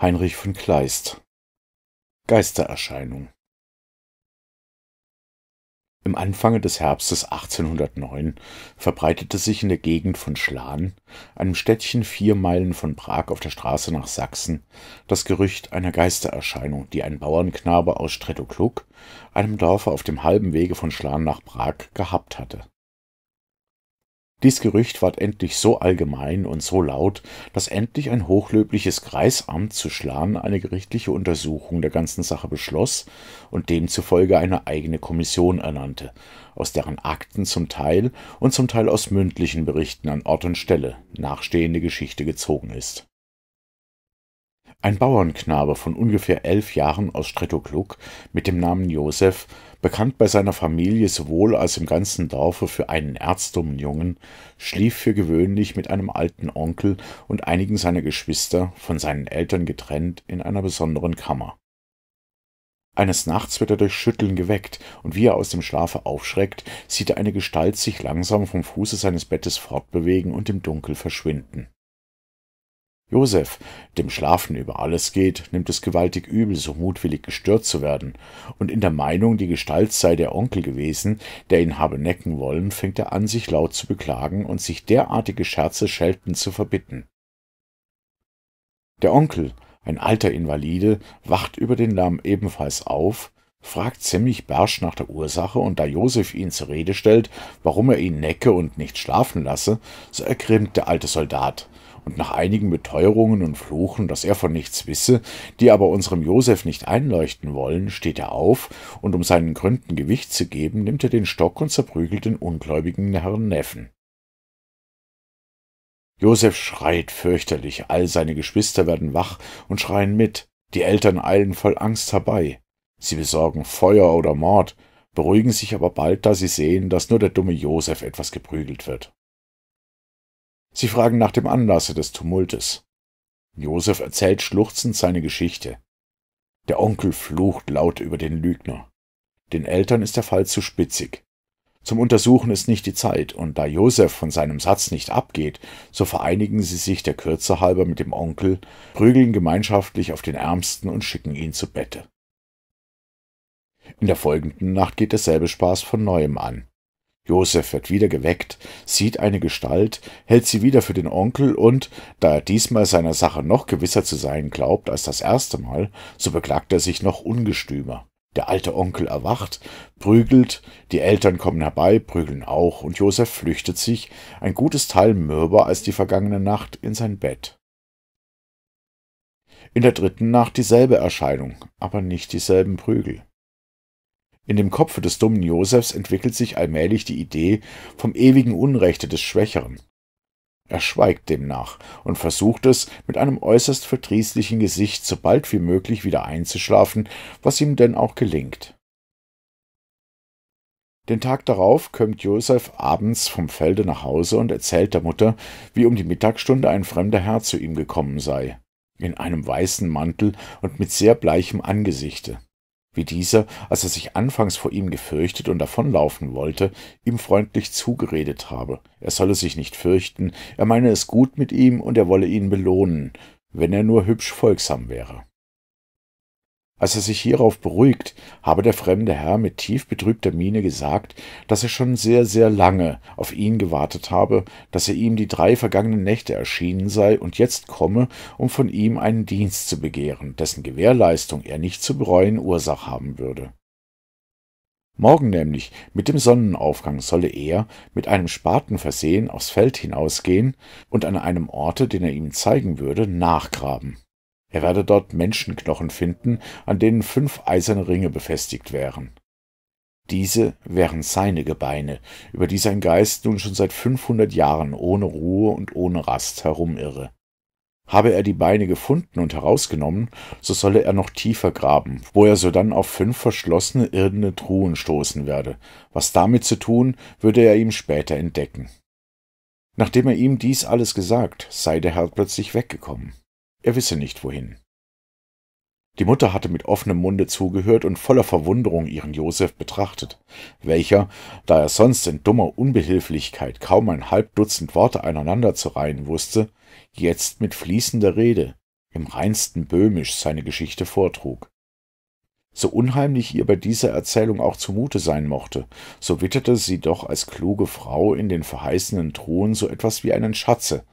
Heinrich von Kleist Geistererscheinung Im Anfange des Herbstes 1809 verbreitete sich in der Gegend von Schlan, einem Städtchen vier Meilen von Prag auf der Straße nach Sachsen, das Gerücht einer Geistererscheinung, die ein Bauernknabe aus Strettokluk, einem Dorfe auf dem halben Wege von Schlan nach Prag, gehabt hatte dies Gerücht ward endlich so allgemein und so laut, dass endlich ein hochlöbliches Kreisamt zu Schlan eine gerichtliche Untersuchung der ganzen Sache beschloss und demzufolge eine eigene Kommission ernannte, aus deren Akten zum Teil und zum Teil aus mündlichen Berichten an Ort und Stelle nachstehende Geschichte gezogen ist. Ein Bauernknabe von ungefähr elf Jahren aus Strettokluck mit dem Namen Josef Bekannt bei seiner Familie sowohl als im ganzen Dorfe für einen erzdommen Jungen, schlief für gewöhnlich mit einem alten Onkel und einigen seiner Geschwister, von seinen Eltern getrennt, in einer besonderen Kammer. Eines Nachts wird er durch Schütteln geweckt, und wie er aus dem Schlafe aufschreckt, sieht er eine Gestalt sich langsam vom Fuße seines Bettes fortbewegen und im Dunkel verschwinden. Josef, dem Schlafen über alles geht, nimmt es gewaltig übel, so mutwillig gestört zu werden, und in der Meinung, die Gestalt sei der Onkel gewesen, der ihn habe necken wollen, fängt er an, sich laut zu beklagen und sich derartige Scherze schelten zu verbitten. Der Onkel, ein alter Invalide, wacht über den Lärm ebenfalls auf, fragt ziemlich barsch nach der Ursache, und da Josef ihn zur Rede stellt, warum er ihn necke und nicht schlafen lasse, so ergrimmt der alte Soldat, und nach einigen Beteuerungen und Fluchen, dass er von nichts wisse, die aber unserem Josef nicht einleuchten wollen, steht er auf, und um seinen Gründen Gewicht zu geben, nimmt er den Stock und zerprügelt den ungläubigen Herrn Neffen. Josef schreit fürchterlich, all seine Geschwister werden wach und schreien mit, die Eltern eilen voll Angst herbei. Sie besorgen Feuer oder Mord, beruhigen sich aber bald, da sie sehen, dass nur der dumme Josef etwas geprügelt wird. Sie fragen nach dem Anlasse des Tumultes. Josef erzählt schluchzend seine Geschichte. Der Onkel flucht laut über den Lügner. Den Eltern ist der Fall zu spitzig. Zum Untersuchen ist nicht die Zeit, und da Josef von seinem Satz nicht abgeht, so vereinigen sie sich der Kürze halber mit dem Onkel, prügeln gemeinschaftlich auf den Ärmsten und schicken ihn zu Bette. In der folgenden Nacht geht derselbe Spaß von neuem an. Josef wird wieder geweckt, sieht eine Gestalt, hält sie wieder für den Onkel und, da er diesmal seiner Sache noch gewisser zu sein glaubt als das erste Mal, so beklagt er sich noch ungestümer. Der alte Onkel erwacht, prügelt, die Eltern kommen herbei, prügeln auch, und Josef flüchtet sich, ein gutes Teil mürber als die vergangene Nacht, in sein Bett. In der dritten Nacht dieselbe Erscheinung, aber nicht dieselben Prügel. In dem Kopfe des dummen Josefs entwickelt sich allmählich die Idee vom ewigen Unrechte des Schwächeren. Er schweigt demnach und versucht es mit einem äußerst verdrießlichen Gesicht so bald wie möglich wieder einzuschlafen, was ihm denn auch gelingt. Den Tag darauf kömmt Josef abends vom Felde nach Hause und erzählt der Mutter, wie um die Mittagsstunde ein fremder Herr zu ihm gekommen sei, in einem weißen Mantel und mit sehr bleichem Angesichte wie dieser, als er sich anfangs vor ihm gefürchtet und davonlaufen wollte, ihm freundlich zugeredet habe. Er solle sich nicht fürchten, er meine es gut mit ihm und er wolle ihn belohnen, wenn er nur hübsch folgsam wäre. Als er sich hierauf beruhigt, habe der fremde Herr mit tief betrübter Miene gesagt, dass er schon sehr, sehr lange auf ihn gewartet habe, dass er ihm die drei vergangenen Nächte erschienen sei und jetzt komme, um von ihm einen Dienst zu begehren, dessen Gewährleistung er nicht zu bereuen Ursach haben würde. Morgen nämlich, mit dem Sonnenaufgang, solle er, mit einem Spaten versehen, aufs Feld hinausgehen und an einem Orte, den er ihm zeigen würde, nachgraben. Er werde dort Menschenknochen finden, an denen fünf eiserne Ringe befestigt wären. Diese wären seine Gebeine, über die sein Geist nun schon seit 500 Jahren ohne Ruhe und ohne Rast herumirre. Habe er die Beine gefunden und herausgenommen, so solle er noch tiefer graben, wo er sodann auf fünf verschlossene irdene Truhen stoßen werde. Was damit zu tun, würde er ihm später entdecken. Nachdem er ihm dies alles gesagt, sei der Herr plötzlich weggekommen er wisse nicht wohin. Die Mutter hatte mit offenem Munde zugehört und voller Verwunderung ihren Josef betrachtet, welcher, da er sonst in dummer Unbehilflichkeit kaum ein halb Dutzend Worte aneinander zu reihen wusste, jetzt mit fließender Rede, im reinsten Böhmisch seine Geschichte vortrug. So unheimlich ihr bei dieser Erzählung auch zumute sein mochte, so witterte sie doch als kluge Frau in den verheißenen Truhen so etwas wie einen Schatze,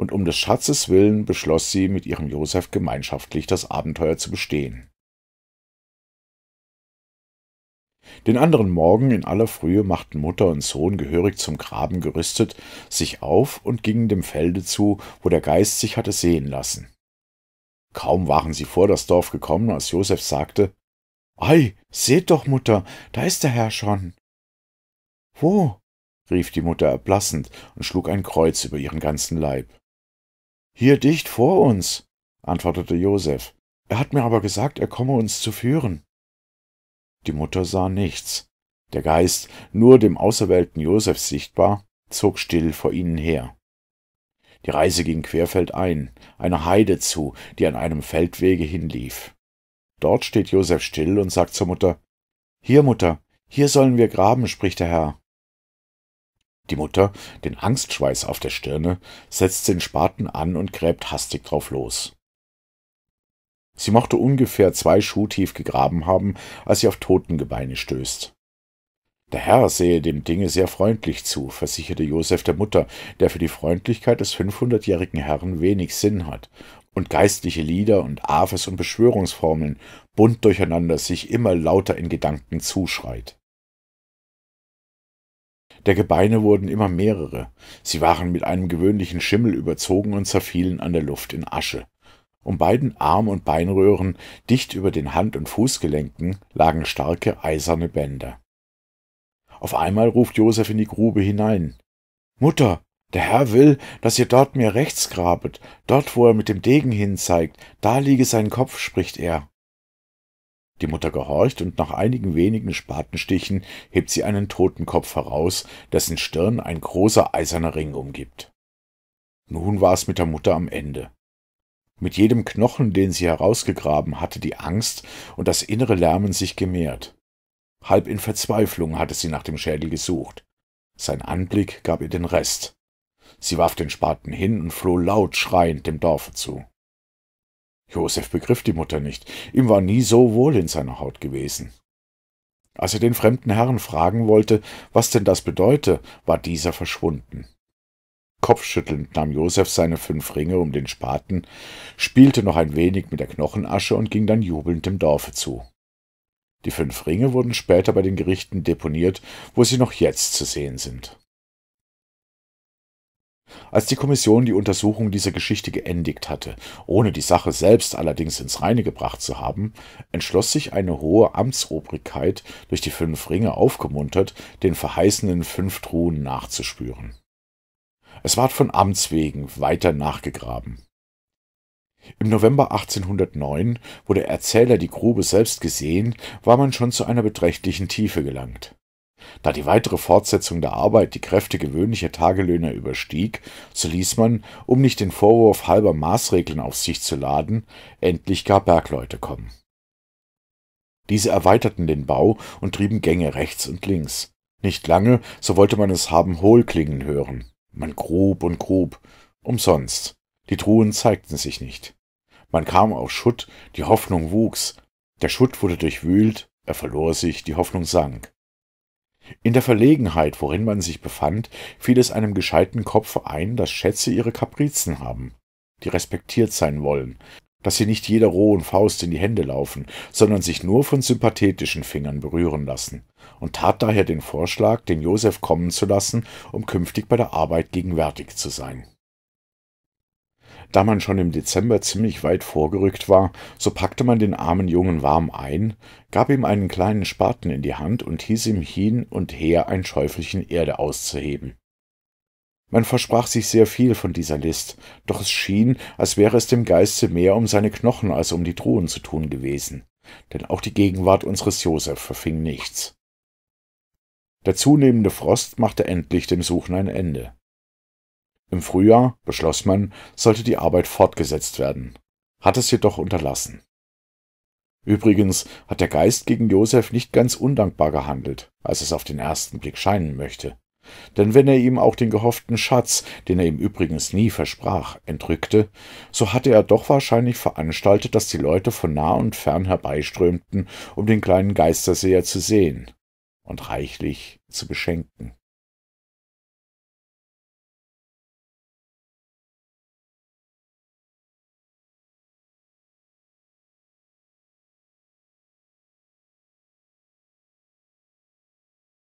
und um des Schatzes willen beschloss sie, mit ihrem Josef gemeinschaftlich das Abenteuer zu bestehen. Den anderen Morgen in aller Frühe machten Mutter und Sohn gehörig zum Graben gerüstet sich auf und gingen dem Felde zu, wo der Geist sich hatte sehen lassen. Kaum waren sie vor das Dorf gekommen, als Josef sagte, Ei, seht doch, Mutter, da ist der Herr schon. Wo? rief die Mutter erblassend und schlug ein Kreuz über ihren ganzen Leib. Hier dicht vor uns, antwortete Josef. Er hat mir aber gesagt, er komme uns zu führen. Die Mutter sah nichts. Der Geist, nur dem auserwählten Josef sichtbar, zog still vor ihnen her. Die Reise ging querfeldein, einer Heide zu, die an einem Feldwege hinlief. Dort steht Josef still und sagt zur Mutter, Hier, Mutter, hier sollen wir graben, spricht der Herr. Die Mutter, den Angstschweiß auf der Stirne, setzt den Spaten an und gräbt hastig drauf los. Sie mochte ungefähr zwei Schuh tief gegraben haben, als sie auf Totengebeine stößt. Der Herr sehe dem Dinge sehr freundlich zu, versicherte Josef der Mutter, der für die Freundlichkeit des fünfhundertjährigen Herrn wenig Sinn hat und geistliche Lieder und Aves und Beschwörungsformeln bunt durcheinander sich immer lauter in Gedanken zuschreit. Der Gebeine wurden immer mehrere. Sie waren mit einem gewöhnlichen Schimmel überzogen und zerfielen an der Luft in Asche. Um beiden Arm- und Beinröhren, dicht über den Hand- und Fußgelenken, lagen starke eiserne Bänder. Auf einmal ruft Josef in die Grube hinein. Mutter, der Herr will, dass ihr dort mir rechts grabet, dort, wo er mit dem Degen hinzeigt, da liege sein Kopf, spricht er. Die Mutter gehorcht, und nach einigen wenigen Spatenstichen hebt sie einen Totenkopf heraus, dessen Stirn ein großer eiserner Ring umgibt. Nun war es mit der Mutter am Ende. Mit jedem Knochen, den sie herausgegraben hatte, die Angst und das innere Lärmen sich gemehrt. Halb in Verzweiflung hatte sie nach dem Schädel gesucht. Sein Anblick gab ihr den Rest. Sie warf den Spaten hin und floh laut schreiend dem Dorfe zu. Josef begriff die Mutter nicht. Ihm war nie so wohl in seiner Haut gewesen. Als er den fremden Herrn fragen wollte, was denn das bedeute, war dieser verschwunden. Kopfschüttelnd nahm Josef seine fünf Ringe um den Spaten, spielte noch ein wenig mit der Knochenasche und ging dann jubelnd dem Dorfe zu. Die fünf Ringe wurden später bei den Gerichten deponiert, wo sie noch jetzt zu sehen sind. Als die Kommission die Untersuchung dieser Geschichte geendigt hatte, ohne die Sache selbst allerdings ins Reine gebracht zu haben, entschloss sich eine hohe Amtsobrigkeit, durch die fünf Ringe aufgemuntert, den verheißenen fünf Truhen nachzuspüren. Es ward von Amts wegen weiter nachgegraben. Im November 1809, wo der Erzähler die Grube selbst gesehen, war man schon zu einer beträchtlichen Tiefe gelangt. Da die weitere Fortsetzung der Arbeit die Kräfte gewöhnlicher Tagelöhner überstieg, so ließ man, um nicht den Vorwurf halber Maßregeln auf sich zu laden, endlich gar Bergleute kommen. Diese erweiterten den Bau und trieben Gänge rechts und links. Nicht lange, so wollte man es haben hohl klingen hören. Man grub und grub. Umsonst. Die Truhen zeigten sich nicht. Man kam auf Schutt, die Hoffnung wuchs. Der Schutt wurde durchwühlt, er verlor sich, die Hoffnung sank. In der Verlegenheit, worin man sich befand, fiel es einem gescheiten Kopf ein, dass Schätze ihre Kaprizen haben, die respektiert sein wollen, dass sie nicht jeder rohen Faust in die Hände laufen, sondern sich nur von sympathetischen Fingern berühren lassen, und tat daher den Vorschlag, den Josef kommen zu lassen, um künftig bei der Arbeit gegenwärtig zu sein. Da man schon im Dezember ziemlich weit vorgerückt war, so packte man den armen Jungen warm ein, gab ihm einen kleinen Spaten in die Hand und hieß ihm hin und her ein Schäufelchen Erde auszuheben. Man versprach sich sehr viel von dieser List, doch es schien, als wäre es dem Geiste mehr um seine Knochen als um die Truhen zu tun gewesen, denn auch die Gegenwart unseres Josef verfing nichts. Der zunehmende Frost machte endlich dem Suchen ein Ende. Im Frühjahr, beschloss man, sollte die Arbeit fortgesetzt werden, hat es jedoch unterlassen. Übrigens hat der Geist gegen Josef nicht ganz undankbar gehandelt, als es auf den ersten Blick scheinen möchte. Denn wenn er ihm auch den gehofften Schatz, den er ihm übrigens nie versprach, entrückte, so hatte er doch wahrscheinlich veranstaltet, dass die Leute von nah und fern herbeiströmten, um den kleinen Geisterseher zu sehen und reichlich zu beschenken.